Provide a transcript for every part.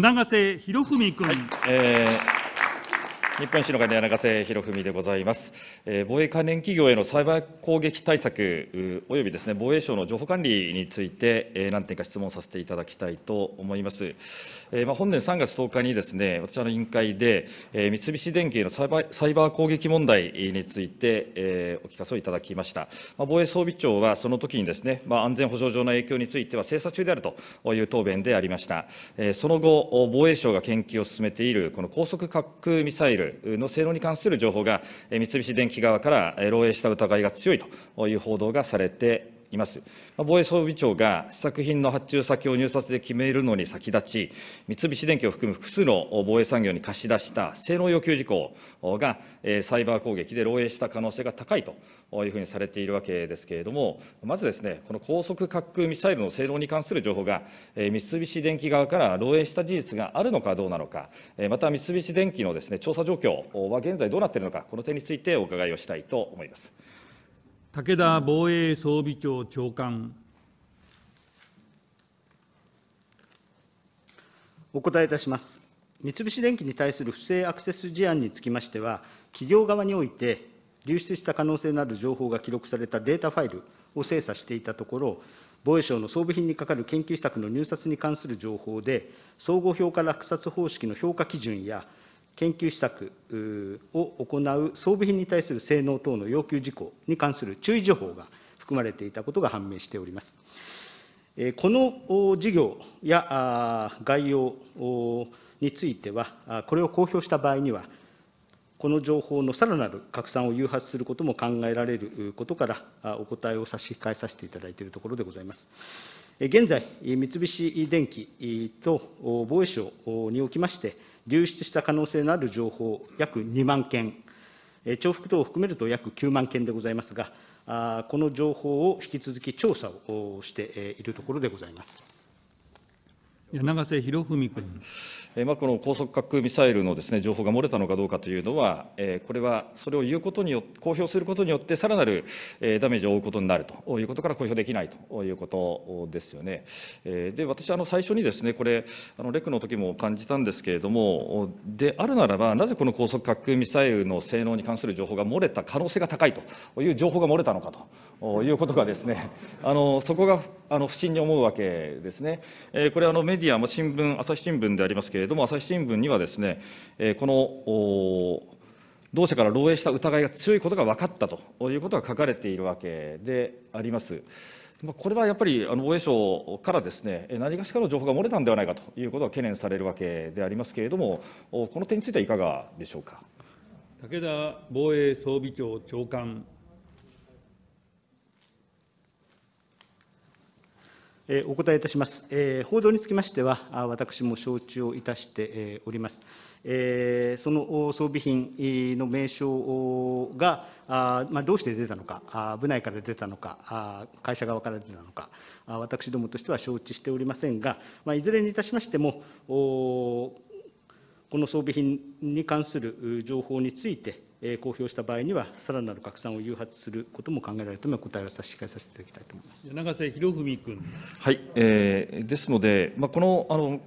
柳瀬博文君、はい、えー日本維新の会の柳瀬博文でございます。防衛関連企業へのサイバー攻撃対策およびですね防衛省の情報管理について何点か質問させていただきたいと思います。まあ本年3月10日にですね私の委員会で三菱電機のサイバーサイバー攻撃問題についてお聞かせをいただきました。防衛装備庁はその時にですねまあ安全保障上の影響については精査中であるという答弁でありました。その後防衛省が研究を進めているこの高速滑空ミサイルルの性能に関する情報が、三菱電機側から漏洩した疑いが強いという報道がされています。防衛装備庁が試作品の発注先を入札で決めるのに先立ち、三菱電機を含む複数の防衛産業に貸し出した性能要求事項がサイバー攻撃で漏洩した可能性が高いというふうにされているわけですけれども、まずですね、この高速滑空ミサイルの性能に関する情報が、三菱電機側から漏洩した事実があるのかどうなのか、また三菱電機のですね調査状況は現在どうなっているのか、この点についてお伺いをしたいと思います。武田防衛装備庁長官。お答えいたします。三菱電機に対する不正アクセス事案につきましては、企業側において、流出した可能性のある情報が記録されたデータファイルを精査していたところ、防衛省の装備品に係る研究施策の入札に関する情報で、総合評価落札方式の評価基準や、研究施策を行う装備品に対する性能等の要求事項に関する注意情報が含まれていたことが判明しております。この事業や概要については、これを公表した場合には、この情報のさらなる拡散を誘発することも考えられることから、お答えを差し控えさせていただいているところでございます。現在、三菱電機と防衛省におきまして、流出した可能性のある情報約2万件、重複等を含めると約9万件でございますが、この情報を引き続き調査をしているところでございます。永瀬博文君。まあ、この高速核ミサイルのです、ね、情報が漏れたのかどうかというのは、えー、これはそれを言うことによ公表することによって、さらなる、えー、ダメージを負うことになるということから公表できないということですよね。えー、で、私、あの最初にです、ね、これ、あのレクの時も感じたんですけれども、であるならば、なぜこの高速核ミサイルの性能に関する情報が漏れた可能性が高いという情報が漏れたのかということがです、ね、あのそこがあの不審に思うわけですね。えー、これあのメディア、新聞、朝日新聞でありますけれども、朝日新聞にはですね、この同社から漏洩した疑いが強いことが分かったということが書かれているわけであります。これはやっぱり防衛省からですね何かしらの情報が漏れたんではないかということが懸念されるわけでありますけれども、この点についてはいかがでしょうか。武田防衛装備庁長官お答えいたします。報道につきましては、私も承知をいたしております。その装備品の名称が、どうして出たのか、部内から出たのか、会社側から出たのか、私どもとしては承知しておりませんが、いずれにいたしましても、この装備品に関する情報について、公表した場合には、さらなる拡散を誘発することも考えられるため、答えは差し控えさせていただきたいと思います永瀬博文君。はい、えー、ですので、まあ、このあの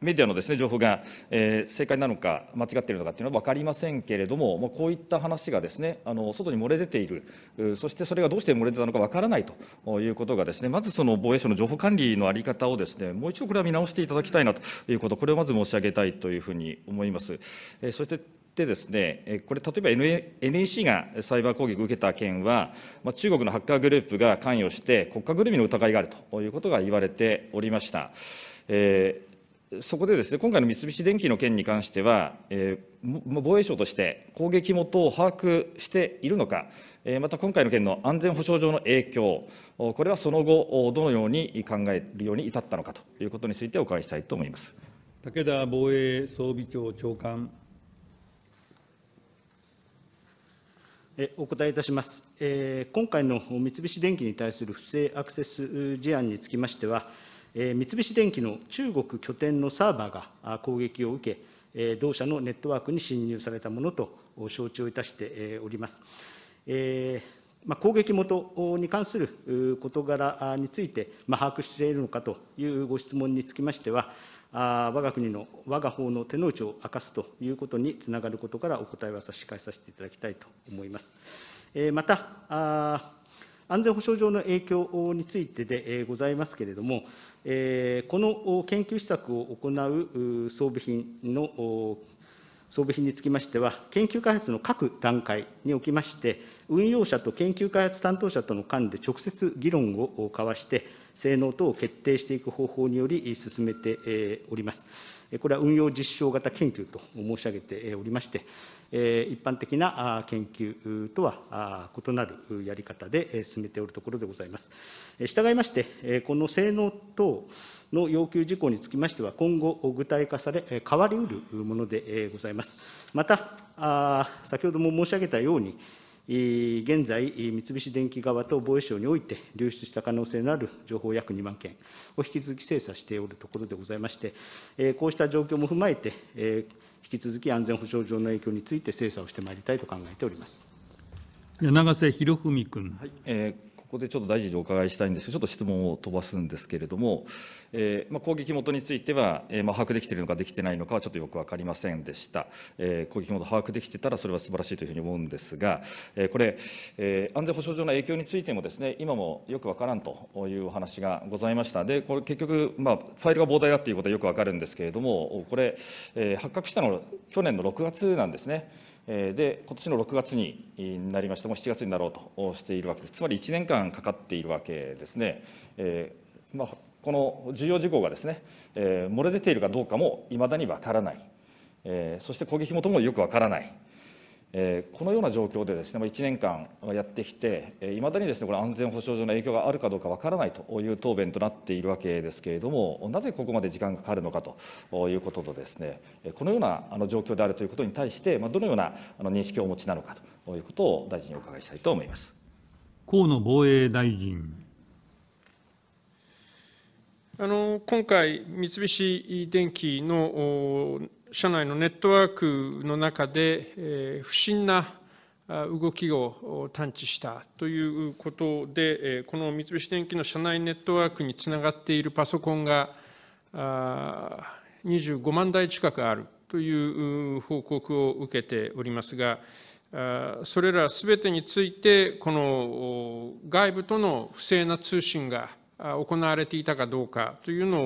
メディアのですね情報が、えー、正解なのか間違っているのかというのは分かりませんけれども、まあ、こういった話がですねあの外に漏れ出ている、そしてそれがどうして漏れ出たのか分からないということが、ですねまずその防衛省の情報管理の在り方をですねもう一度これは見直していただきたいなということ、これをまず申し上げたいというふうに思います。えー、そしてでですね、これ、例えば NEC がサイバー攻撃を受けた件は、ま中国のハッカーグループが関与して、国家ぐるみの疑いがあるということが言われておりました。えー、そこでですね、今回の三菱電機の件に関しては、えー、防衛省として攻撃元を把握しているのか、えまた今回の件の安全保障上の影響、これはその後、どのように考えるように至ったのかということについてお伺いしたいと思います武田防衛装備庁長官。お答えいたします。今回の三菱電機に対する不正アクセス事案につきましては、三菱電機の中国拠点のサーバーが攻撃を受け、同社のネットワークに侵入されたものと承知をいたしております。攻撃元に関する事柄について、把握しているのかというご質問につきましては、我が国の、我が法の手の内を明かすということにつながることから、お答えは差し控えさせていただきたいと思います。また、安全保障上の影響についてでございますけれども、この研究施策を行う装備品の装備品につきましては、研究開発の各段階におきまして、運用者と研究開発担当者との間で直接議論を交わして、性能等を決定していく方法により進めております。これは運用実証型研究と申し上げておりまして、一般的な研究とは異なるやり方で進めておるところでございます。従いまして、この性能等の要求事項につきましては、今後、具体化され、変わりうるものでございます。また、先ほども申し上げたように、現在、三菱電機側と防衛省において、流出した可能性のある情報約2万件を引き続き精査しておるところでございまして、こうした状況も踏まえて、引き続き安全保障上の影響について精査をしてまいりたいと考えております永瀬博文君。はいえーここでちょっと大臣にお伺いしたいんですけど、ちょっと質問を飛ばすんですけれども、えー、まあ、攻撃元については、えー、まあ、把握できているのかできてないのかはちょっとよく分かりませんでした、えー、攻撃元、把握できてたらそれは素晴らしいというふうに思うんですが、えこれ、え安全保障上の影響についてもです、ね、今もよく分からんというお話がございました、でこれ、結局、まあ、ファイルが膨大だということはよく分かるんですけれども、これ、え発覚したのは去年の6月なんですね。で、今年の6月になりましても、7月になろうとしているわけです、つまり1年間かかっているわけですね。えー、まあ、この重要事項がですね、えー、漏れ出ているかどうかもいまだにわからない、えー、そして攻撃元もよくわからない。えー、このような状況でですね、1年間やってきて、い、え、ま、だにですねこれ安全保障上の影響があるかどうかわからないという答弁となっているわけですけれども、なぜここまで時間がかかるのかということとですね、このようなあの状況であるということに対して、まあ、どのようなあの認識をお持ちなのかということを大臣にお伺いしたいと思います河野防衛大臣。あの今回、三菱電機の社内のネットワークの中で不審な動きを探知したということでこの三菱電機の社内ネットワークにつながっているパソコンが25万台近くあるという報告を受けておりますがそれらすべてについてこの外部との不正な通信が行われていたかどうかというの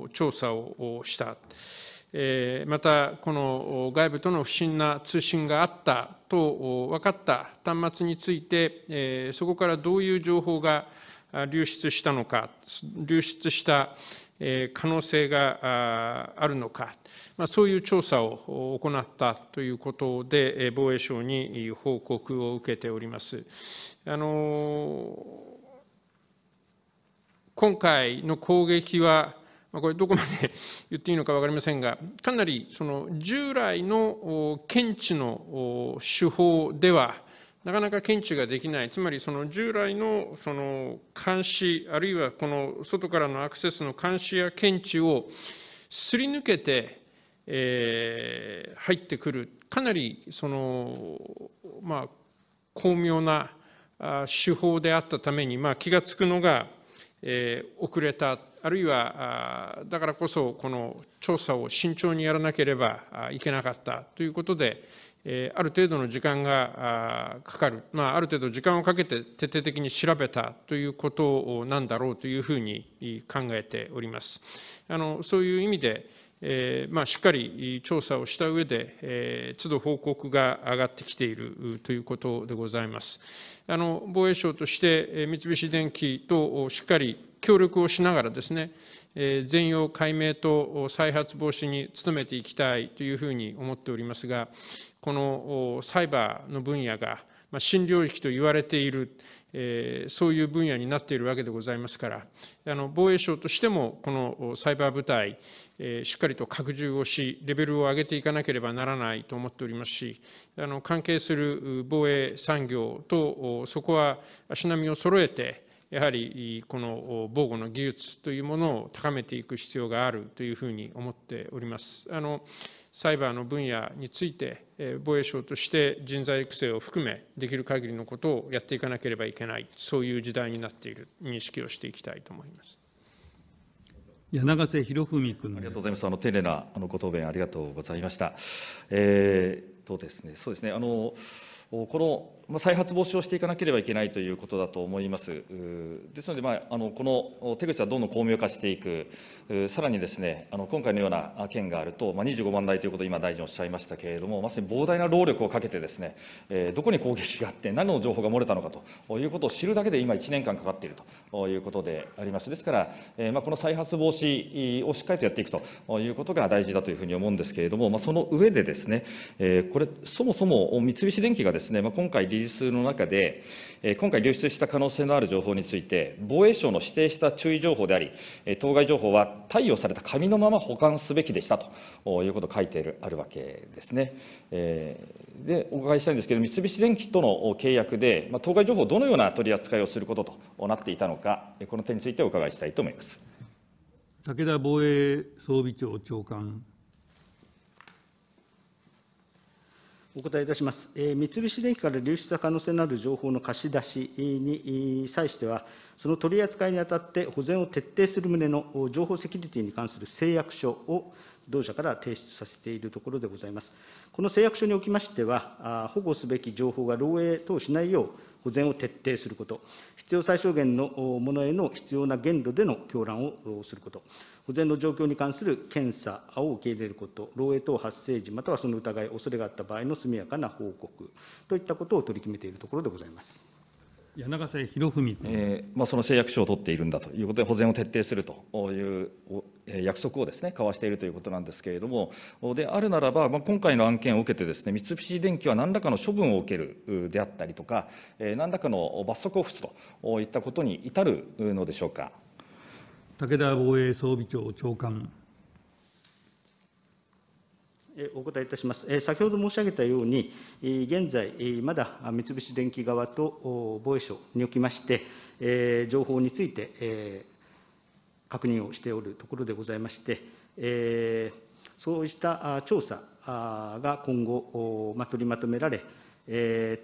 を調査をした。またこの外部との不審な通信があったと分かった端末についてそこからどういう情報が流出したのか流出した可能性があるのか、まそういう調査を行ったということで、防衛省に報告を受けております。あの今回の攻撃はまこれどこまで言っていいのか分かりませんがかなりその従来の検知の手法ではなかなか検知ができないつまりその従来のその監視あるいはこの外からのアクセスの監視や検知をすり抜けて、えー、入ってくるかなりそのまあ巧妙な手法であったために、まあ、気が付くのが、えー、遅れたあるいはだからこそこの調査を慎重にやらなければいけなかったということである程度の時間がかかる、まあ、ある程度時間をかけて徹底的に調べたということなんだろうというふうに考えております。あのそういう意味でえーまあ、しっかり調査をした上で、えー、都度報告が上がってきているということでございます。あの防衛省として、三菱電機としっかり協力をしながらですね、全容解明と再発防止に努めていきたいというふうに思っておりますが、このサイバーの分野が新領域と言われている、そういう分野になっているわけでございますから、あの防衛省としても、このサイバー部隊、しっかりと拡充をし、レベルを上げていかなければならないと思っておりますし、あの関係する防衛産業と、そこは足並みを揃えて、やはりこの防護の技術というものを高めていく必要があるというふうに思っております。あのサイバーの分野について防衛省として人材育成を含めできる限りのことをやっていかなければいけないそういう時代になっている認識をしていきたいと思います。柳瀬博文君ありがとうございます。あの丁寧なあのご答弁ありがとうございました。えー、とですね、そうですね、あの。この再発防止をしていかなければいけないということだと思います。ですので、まあ、あのこの手口はどんどん巧妙化していく、さらにです、ね、あの今回のような件があると、まあ、25万台ということを今、大臣おっしゃいましたけれども、まさに膨大な労力をかけてです、ね、どこに攻撃があって、何の情報が漏れたのかということを知るだけで今、1年間かかっているということであります。ですから、まあ、この再発防止をしっかりとやっていくということが大事だというふうに思うんですけれども、まあ、その上でです、ね、これ、そもそも三菱電機がですね、まあ、今回リリースの中で、え今回流出した可能性のある情報について、防衛省の指定した注意情報であり、え当該情報は貸与された紙のまま保管すべきでしたということを書いているあるわけですね。えでお伺いしたいんですけど、三菱電機との契約で、まあ、当該情報、どのような取り扱いをすることとなっていたのか、この点についてお伺いしたいと思います。武田防衛装備庁長官お答えいたします。三菱電機から流出した可能性のある情報の貸し出しに際しては、その取り扱いにあたって保全を徹底する旨の情報セキュリティに関する誓約書を同社から提出させているところでございます。この誓約書におきましては、保護すべき情報が漏えい等しないよう、保全を徹底すること、必要最小限のものへの必要な限度での狂乱をすること、保全の状況に関する検査を受け入れること、漏洩等発生時、またはその疑い、恐れがあった場合の速やかな報告といったことを取り決めているところでございます。柳瀬博文、えーまあ、その誓約書を取っているんだということで、保全を徹底するという約束をです、ね、交わしているということなんですけれども、であるならば、まあ、今回の案件を受けてです、ね、三菱電機は何らかの処分を受けるであったりとか、何らかの罰則を付すといったことに至るのでしょうか。武田防衛装備庁長官。お答えいたします。先ほど申し上げたように、現在、まだ三菱電機側と防衛省におきまして、情報について確認をしておるところでございまして、そうした調査が今後、取りまとめられ、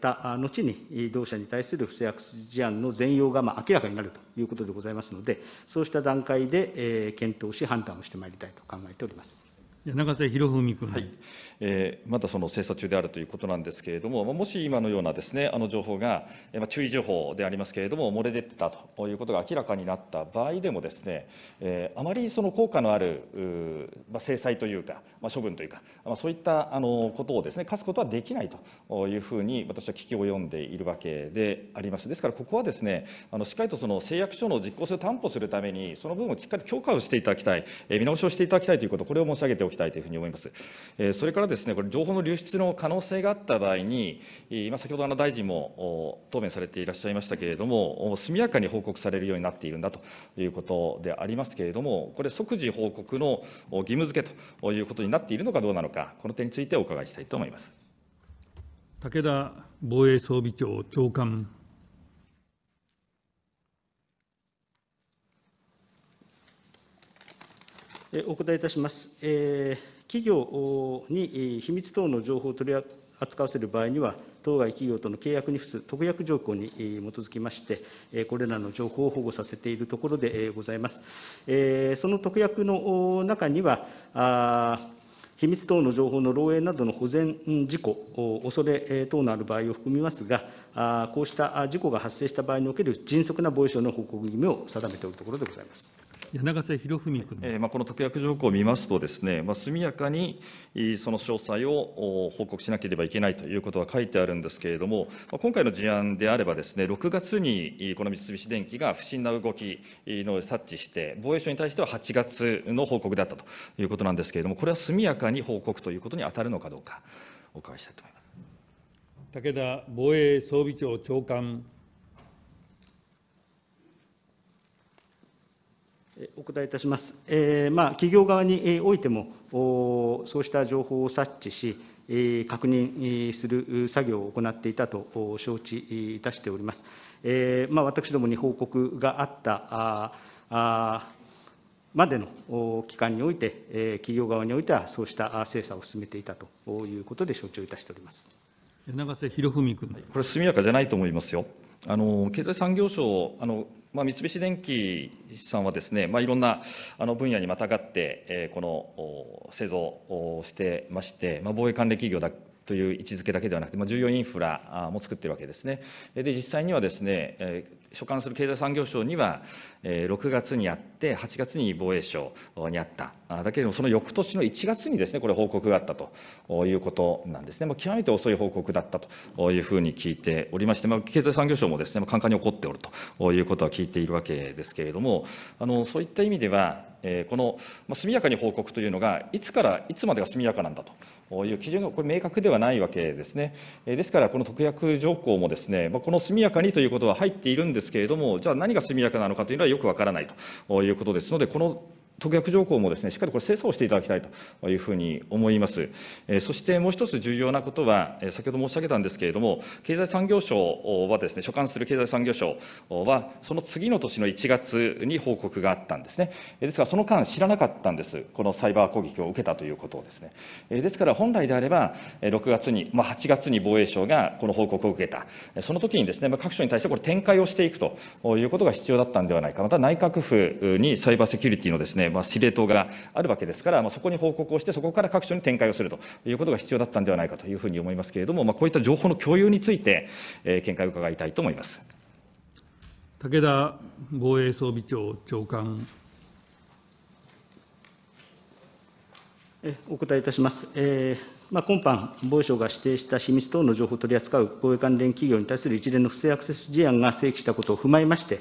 た後に、同社に対する不正悪事案の全容が明らかになるということでございますので、そうした段階で検討し、判断をしてまいりたいと考えております。永瀬博文君、はいえー、まだその精査中であるということなんですけれども、もし今のようなです、ね、あの情報が、まあ、注意情報でありますけれども、漏れ出てたということが明らかになった場合でもですね、えー、あまりその効果のある、まあ、制裁というか、まあ、処分というか、まあ、そういったあのことをです、ね、課すことはできないというふうに、私は聞き及んでいるわけであります。ですから、ここはです、ね、あのしっかりとその誓約書の実効性を担保するために、その部分をしっかりと強化をしていただきたい、見直しをしていただきたいということ、これを申し上げておきたいというふうに思います。それからですね、これ、情報の流出の可能性があった場合に、今、先ほど大臣も答弁されていらっしゃいましたけれども、速やかに報告されるようになっているんだということでありますけれども、これ、即時報告の義務付けということになっているのかどうなのか、この点についてお伺いしたいと思います。武田防衛装備庁長官。お答えいたします。企業に秘密等の情報を取り扱わせる場合には、当該企業との契約に付す特約条項に基づきまして、これらの情報を保護させているところでございます。その特約の中には、秘密等の情報の漏洩などの保全事故、恐れ等のある場合を含みますが、こうした事故が発生した場合における迅速な防衛省の報告義務を定めておるところでございます。柳瀬博文君、えーまあ、この特約条項を見ますとです、ね、まあ、速やかにその詳細を報告しなければいけないということは書いてあるんですけれども、まあ、今回の事案であればです、ね、6月にこの三菱電機が不審な動きの察知して、防衛省に対しては8月の報告だったということなんですけれども、これは速やかに報告ということに当たるのかどうか、お伺いしたいと思います武田防衛装備庁長官。お答えいたします。えーまあ、企業側においても、そうした情報を察知し、確認する作業を行っていたと承知いたしております。えーまあ、私どもに報告があったああまでの期間において、企業側においては、そうした精査を進めていたということで承知をいたしております。永瀬博文君、これ、速やかじゃないと思いますよ。あの経済産業省あのまあ、三菱電機さんはですね、まあ、いろんなあの分野にまたがって、えー、この製造をしてまして、まあ、防衛関連企業だという位置づけだけではなくて、まあ、重要インフラも作っているわけですね。で、実際にはですね、えー、所管する経済産業省には、え6月にあって、8月に防衛省にあった、だけれども、その翌年の1月にですね、これ、報告があったということなんですね、まあ、極めて遅い報告だったというふうに聞いておりまして、まあ、経済産業省もですね、まあ、簡単に起こっておるということは聞いているわけですけれども、あのそういった意味では、えこの速やかに報告というのが、いつからいつまでが速やかなんだという基準がこれ明確ではないわけですね。ですから、この特約条項もです、ね、この速やかにということは入っているんですけれども、じゃあ何が速やかなのかというのはよくわからないということですので、この特約条項もですね、しっかりこれ精査をしていただきたいというふうに思います。そしてもう一つ重要なことは、先ほど申し上げたんですけれども、経済産業省はですね、所管する経済産業省は、その次の年の1月に報告があったんですね。ですから、その間知らなかったんです。このサイバー攻撃を受けたということをですね。ですから、本来であれば、6月に、まあ、8月に防衛省がこの報告を受けた。その時にですね、各所に対してこれ展開をしていくということが必要だったんではないか。また内閣府にサイバーセキュリティのですね、まあ、司令塔があるわけですから、まあ、そこに報告をして、そこから各所に展開をするということが必要だったんではないかというふうに思いますけれども、まあ、こういった情報の共有について、えー、見解を伺いたいと思います武田防衛装備庁長官。お答えいたします。えーまあ、今般、防衛省が指定した秘密等の情報を取り扱う防衛関連企業に対する一連の不正アクセス事案が正規したことを踏まえまして、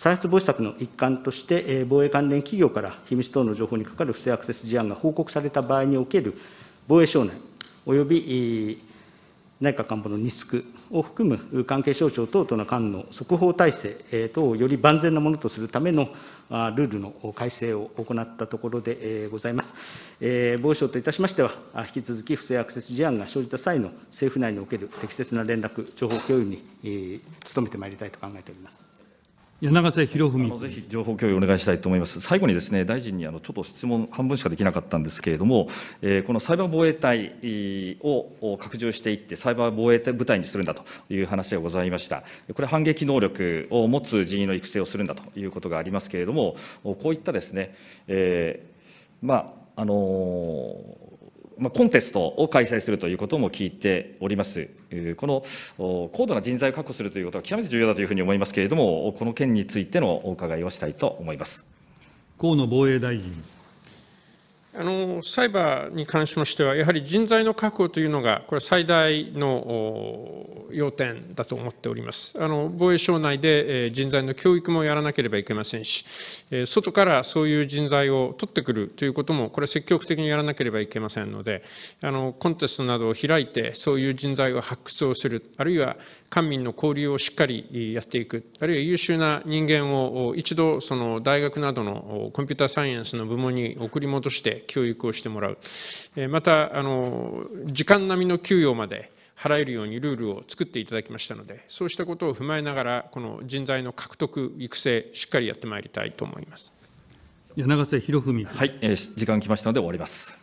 再発防止策の一環として、防衛関連企業から秘密等の情報にかかる不正アクセス事案が報告された場合における防衛省内および内閣官房のニスクを含む関係省庁等との間の速報体制等をより万全なものとするためのルールの改正を行ったところでございます。防衛省といたしましては、引き続き不正アクセス事案が生じた際の政府内における適切な連絡、情報共有に努めてまいりたいと考えております。柳瀬博文ぜひ情報共有お願いしたいと思います。最後にですね、大臣にあのちょっと質問、半分しかできなかったんですけれども、えー、このサイバー防衛隊を拡充していって、サイバー防衛部隊にするんだという話がございました。これ、反撃能力を持つ人員の育成をするんだということがありますけれども、こういったですね、えー、まあ、あのーまコンテストを開催するということも聞いております。この高度な人材を確保するということは極めて重要だというふうに思いますけれども、この件についてのお伺いをしたいと思います河野防衛大臣。あのサイバーに関しましては、やはり人材の確保というのが、これ、最大の要点だと思っております。あの防衛省内で人材の教育もやらなければいけませんし、外からそういう人材を取ってくるということも、これ、積極的にやらなければいけませんので、あのコンテストなどを開いて、そういう人材を発掘をする、あるいは官民の交流をしっかりやっていく、あるいは優秀な人間を一度、その大学などのコンピューターサイエンスの部門に送り戻して、教育をしてもらう、えまたあの時間並みの給与まで払えるようにルールを作っていただきましたのでそうしたことを踏まえながらこの人材の獲得育成しっかりやってまいりたいと思います。柳瀬博文、はい、え時間きましたので終わります。